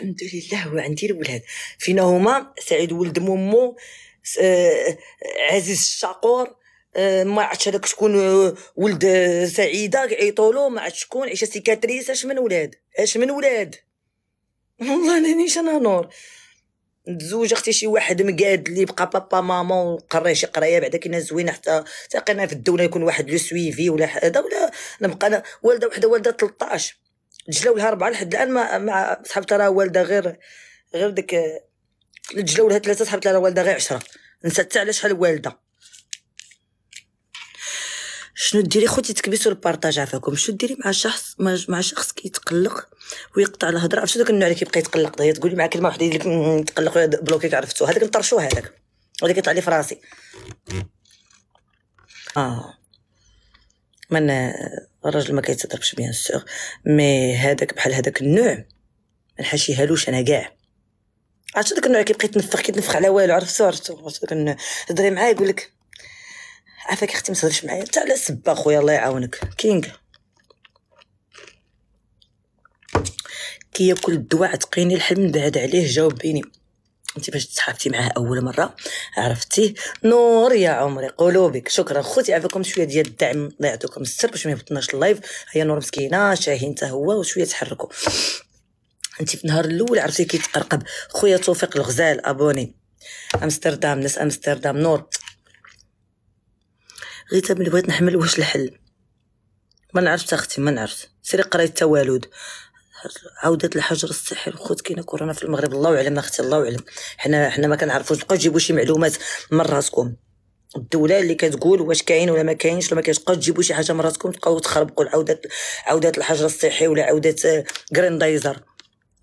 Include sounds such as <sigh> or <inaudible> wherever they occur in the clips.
الحمد لله وعندي الولاد فينا هما سعيد ولد مومو آه، عزيز الشاقور آه، ما عرفتش هذاك شكون آه، ولد سعيده كيعيطوا له ما عرفتش شكون عيشه سيكاتريس اش من ولاد اش من ولاد <laughs> والله نيش انا نور تزوج اختي شي واحد مقاد اللي بقى بابا ماما وقرا شي قرايه بعدا كاينه زوينه حتى تلقينا في الدوله يكون واحد لو سويفي ولا هذا ولا نبقى انا والده وحده والده 13 دجله ولها ربعه لحد الان ما مع صحبت راه والده غير غير ديك دجله لها ثلاثه صحاب راه والده غير عشرة نسات على شحال والده شنو ديري خوتي تكبسوا البارطاج عفاكم شنو ديري مع شخص مع شخص كيتقلق ويقطع الهضره عرفتوا داك النوع اللي كيبقى يتقلق هي تقولي مع كلمه وحده يدير تقلق بلوكيك عرفتو هذاك نطرشوه هذاك هذاك يطلع لي في راسي اه من الراجل ما كيتضربش بيان سور مي هذاك بحال هذاك النوع ما نحاشيهالوش انا كاع عرفت داك النوع كيبقى يتنفخ كيتنفخ على والو عرفتو عرفتو داك النوع تهضري معاه يقول لك عافاك اختي ما تهضريش معايا انت على سبا خويا الله يعاونك كينغ كياكل الدواء عتقيني الحلم داد عليه جاوبيني انت باش تصحابتي معاه اول مره عرفتيه نور يا عمري قلوبك شكرا خوتي عافاكم شويه ديال الدعم الله يعطيكم السر باش ما يبطناش اللايف هيا نور مسكينه شاهين حتى هو وشويه تحركوا انت في النهار الاول عرفتي كي تقرقب خويا توفيق الغزال ابوني امستردام ناس امستردام نور غيتا من بغيت نحمل واش الحل ما نعرفش اختي ما نعرفت سيري قرايه التوالد عودة الحجر الصحي الخوت كاينه كورونا في المغرب الله اعلم اختي الله اعلم حنا حنا ما كنعرفوش بقاو تجيبوا شي معلومات من راسكم الدوله اللي كتقول واش كاين ولا ما كاينش ولا ما كاينش بقاو تجيبوا شي حاجه من راسكم تبقاو تخربقوا عودة عودة الحجر الصحي ولا عودة غريندايزر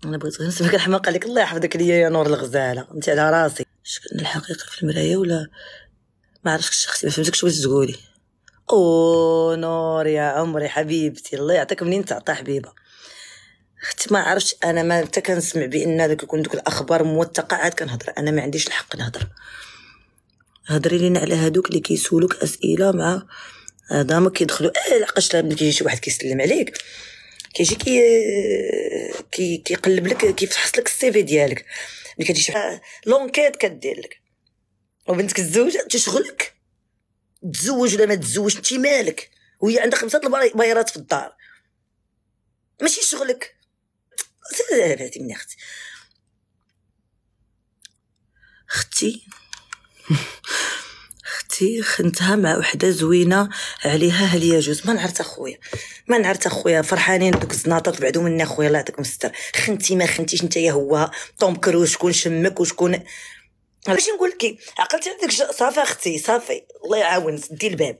آه، انا بغيت غير نسمعك الحماقه عليك الله يحفظك ليا يا نور الغزاله انت على راسي شكون الحقيقه في المرايه ولا ما عرفتش اختي ما فهمتكش واش تقولي او نور يا عمري حبيبتي الله يعطيك منين تعطى حبيبه اختي ما عرفتش انا ما حتى كنسمع بان داك يكون دوك الاخبار موثقه عاد كنهضر انا ما عنديش الحق نهضر هضري لينا على هادوك اللي كيسولوك اسئله مع هذا ما كيدخلوا اه لاقاش ملي كيجي شي واحد كيسلم عليك كيجي كي كي كيقلب لك كيفحص لك السي في ديالك ملي كتجي شي آه، لونكيت كدير لك وبنتك الزوجة تشغلك تزوج ولا ما تزوجش انت مالك وهي عندها خمسه البايرات في الدار ماشي شغلك فاتي من اختي اختي <laughs> اختي خنتها مع وحده زوينه عليها هليا جوز ما نعرت اخويا ما نعرت اخويا فرحانين دوك الزناطه بعدو منا اخويا الله يعطيكم الستر خنتي ما خنتيش انت يا هو كرو شكون شمك وشكون باش نقول لك عقلتي عندك صافي اختي صافي الله يعاون سدي الباب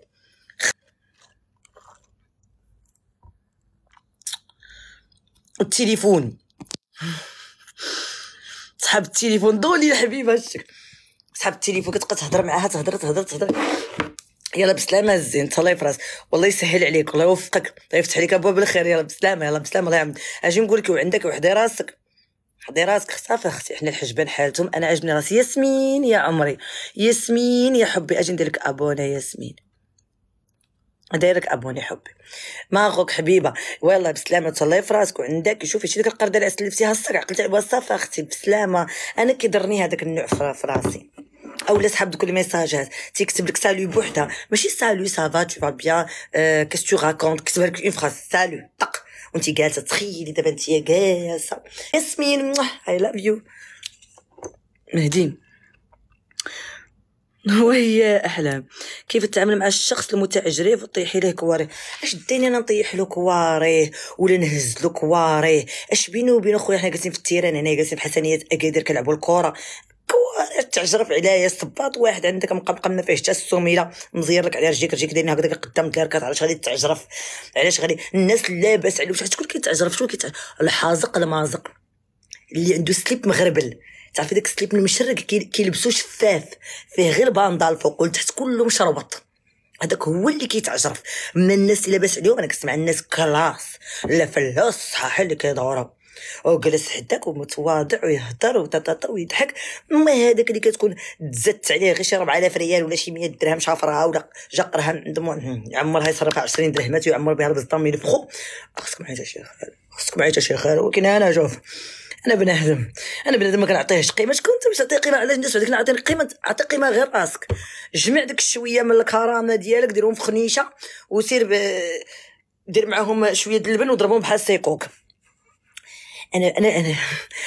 التليفون صحاب التليفون دولي الحبيبه صحاب التليفون كتبقى تهضر معاها تهضر تهضر تهضر يلا بسلامه الزين تهلاي يفرس والله يسهل عليك الله يوفقك الله يفتح عليك ابواب الخير يلا بسلامه يلا بسلامه الله يعمل اجي نقول لك وعندك وحدي راسك حضي راسك صافي اختي حنا الحجبان حالتهم انا عجبني راسي ياسمين يا عمري ياسمين يا حبي اجي ندير لك ابونا ياسمين دايرك ابوني حبي ما غوك حبيبه والله بسلامه تهلاي في راسك وعندك شوفي ديك القرده اللي سلفتيها الصقع قلت عليها صافي اختي بسلامه انا كيضرني هذاك النوع في راسي او لا سحب دوك الميساجات تيكتب لك سالو بوحدها ماشي سالو سافا تو با بيان أه كاس تو راكونت كتب لك اون فراس سالو طق وانت جالسه تخيلي دابا انت جالسه ياسمين اي لاف يو مهدي <laughs> وهي احلام كيف تتعامل مع الشخص المتعجرف وتطيحي ليه كواريه اش ديني انا نطيح له كواريه ولا نهز له كواريه اش بيني وبين خويا حنا جالسين في التيران هنا جالسين في حسنيه اكادير كنلعبوا الكره تعجرف عليا صباط واحد عندك مقمقم ما فيهش حتى السميله مزير لك على رجيك رجيك دايرين هكذاك قدام الكركات علاش غادي تعجرف علاش غادي الناس لاباس عليه شكون كيتعجرف شكون كيتعجرف الحازق المازق اللي عنده سليب مغربل تعرفي داك السليب المشرق كيلبسو شفاف فيه غير باندال الفوق والتحت كله مشربط هذاك هو اللي كيتعجرف من الناس اللي لاباس عليهم انا كنسمع الناس كلاس لا فلوس صحاح اللي كيدورهم وجلس حداك ومتواضع ويهضر وطاطاطا ويضحك ما هذاك اللي كتكون تزدت عليه غير شي 4000 ريال ولا شي 100 درهم شافرها ولا جا قرها عندهم عمرها يصرفها 20 درهمات ويعمر بها البزطام ينفخو خصكم حاجه شي خير خصكم حاجه شي خير ولكن انا شوف انا بنهزم انا بنادم ما كنعطيهش قيمه شكون انت باش تعطيه قيمه علاش الناس عليك نعطيك قيمه عطي قيمه غير راسك جمع ديك الشويه من الكرامه ديالك ديرهم في خنيشه وسير ب... دير معاهم شويه اللبن وضربهم بحال سيكوك انا انا انا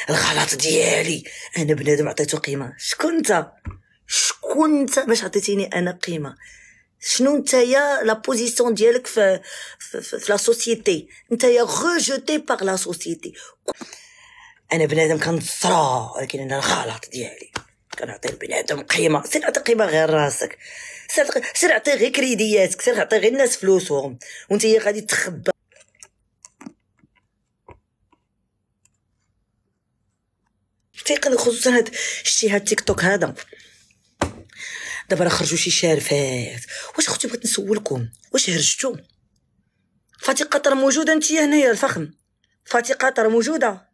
الغلط ديالي انا بنادم عطيته قيمه شكون انت شكون انت باش عطيتيني انا قيمه شنو نتايا لا بوزيسيون ديالك في في, في, في لا سوسيتي نتايا روجيتي باغ لا سوسيتي انا بنادم كنصرا ولكن انا الغلط ديالي كنعطي بنادم قيمه سير عطي قيمه غير راسك سير عطي غير كريدياتك سير عطي غير الناس فلوسهم وانت هي غادي تخبى تيقن خصوصا هاد شتي هاد تيك توك هذا دابا راه خرجوا شي شارفات واش اختي بغيت نسولكم واش هرجتو فاتي قطر موجوده انت هنايا الفخم فاتي قطر موجوده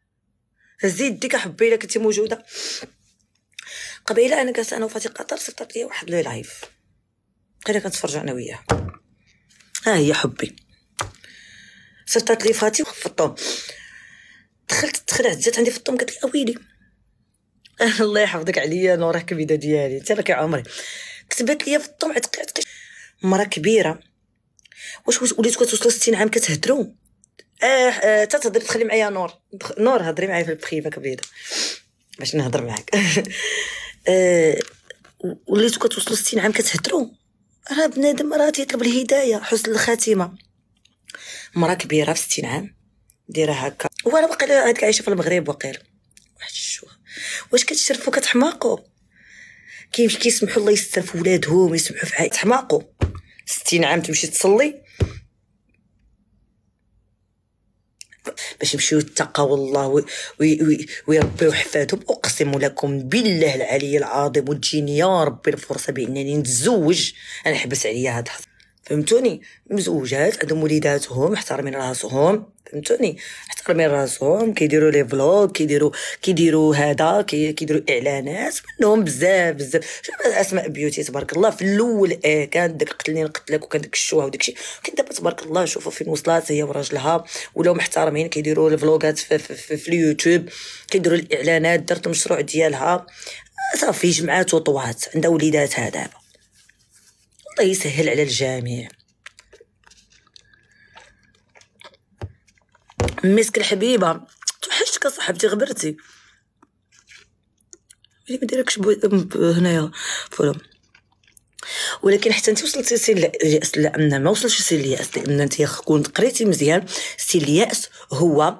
هزي يديك حبي الا كنتي موجوده قبيله انا كنت انا وفاتي قطر صيفطات لي واحد لو لايف بقينا كنتفرج انا وياها ها هي حبي صيفطات لي فاتي في الطوم دخلت دخلت جات عندي في الطوم قالت لي اويلي آه، <laughs> الله يحفظك عليا نوره كبيده ديالي انت لك عمري كتبت لي في الطوم عتقي عتقي مرا كبيره واش وليتو كتوصل 60 عام كتهدروا اه, آه تتهضري تخلي معايا نور نور هضري معايا في البخيفه كبيده باش نهضر معاك <laughs> آه وليتو كتوصلوا 60 عام كتهضروا راه بنادم راه تيطلب الهدايه حسن الخاتمه مرا كبيره في 60 عام دايره هكا وانا باقي هاديك عايشه في المغرب وقيل واحد الشوه واش كتشرفوا كتحماقوا كيمشي كيسمحوا الله يستر في ولادهم يسمحوا في عائلتهم تحماقوا 60 عام تمشي تصلي باش يمشيو يتقاو الله ويربيو حفادهم اقسم لكم بالله العلي العظيم وتجيني يا ربي الفرصه بانني نتزوج حبس عليا هاد الحظ فهمتوني مزوجات عندهم وليداتهم محترمين راسهم فهمتوني محترمين راسهم كيديروا لي فلوغ كيديروا كيديروا هذا كيديروا اعلانات منهم بزاف بزاف شوف اسماء بيوتي تبارك الله في الاول اه كانت داك قتلني نقتلك وكان داك الشوه وداك الشيء كنت دابا تبارك الله شوفوا فين وصلات هي وراجلها ولاو محترمين كيديروا الفلوغات في, في, في, في اليوتيوب كيديروا الاعلانات دارت المشروع ديالها صافي جمعات وطوات عندها وليداتها دابا الله يسهل على الجميع مسك الحبيبه توحشتك صاحبتي غبرتي ملي ما دايركش هنايا فولو ولكن حتى انت وصلتي سي الياس لا ما وصلتش سي الياس لان انت كون قريتي مزيان سي الياس هو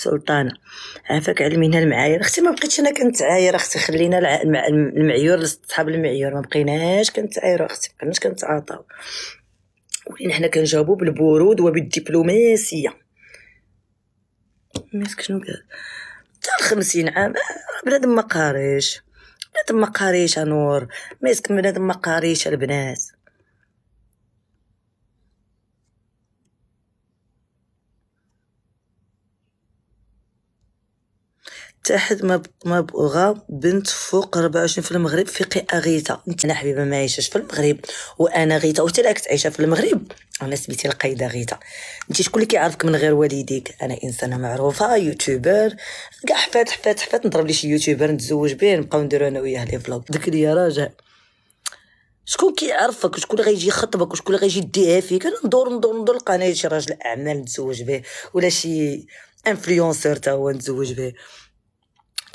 سلطانه عافاك علمينا المعايير اختي ما بقيتش انا كنتعاير اختي خلينا الع... المعيور لصحاب المعيور ما بقيناش كنتعايروا اختي ما بقيناش كنتعاطاو ولينا حنا كنجاوبوا بالبرود وبالدبلوماسيه ميسك شنو قال تاع الخمسين عام آه، بنادم ما قاريش بنادم ما قاريش نور مسك بنادم ما قاريش البنات تحت ما ما بغا بنت فوق 24 في المغرب في قيئه غيتا انا حبيبه ما عايشاش في المغرب وانا غيتا وحتى العكس عايشه في المغرب انا سميتي القايده غيتا انت شكون اللي كيعرفك من غير والديك انا انسانه معروفه يوتيوبر كاع حفات حفات حفات نضرب لي شي يوتيوبر نتزوج به نبقاو نديرو انا وياه لي فلوق ديك ليا راجع شكون كيعرفك وشكون اللي غيجي يخطبك وشكون اللي غيجي يديها إيه فيك انا ندور ندور ندور لقى شي راجل اعمال نتزوج به ولا شي انفلونسور تا هو نتزوج به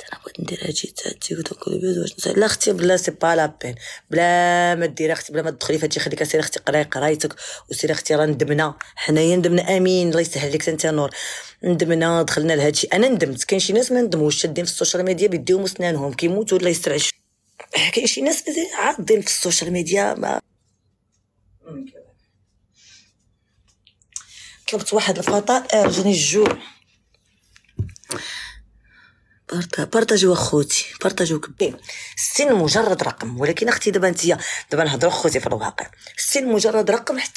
انا بغيت ندير هادشي تاع التيك توك والبيض واش لا اختي بلا سي با لا بين بلا ما ديري اختي بلا ما تدخلي فهادشي خليك سيري اختي قراي قرايتك وسيري اختي راه ندمنا حنايا ندمنا امين الله يسهل لك انت نور ندمنا دخلنا لهادشي انا ندمت كاين شي ناس ما ندموش شادين في السوشيال ميديا بيديهم اسنانهم كيموتوا الله يستر <clears throat> كاين شي ناس عاضين في السوشيال ميديا ما طلبت واحد الفطائر آه، جاني الجوع بارطاجيو اخوتي بارطاجيو كبير السن مجرد رقم ولكن اختي دابا انت دابا نهضروا اخوتي في الواقع السن مجرد رقم حتى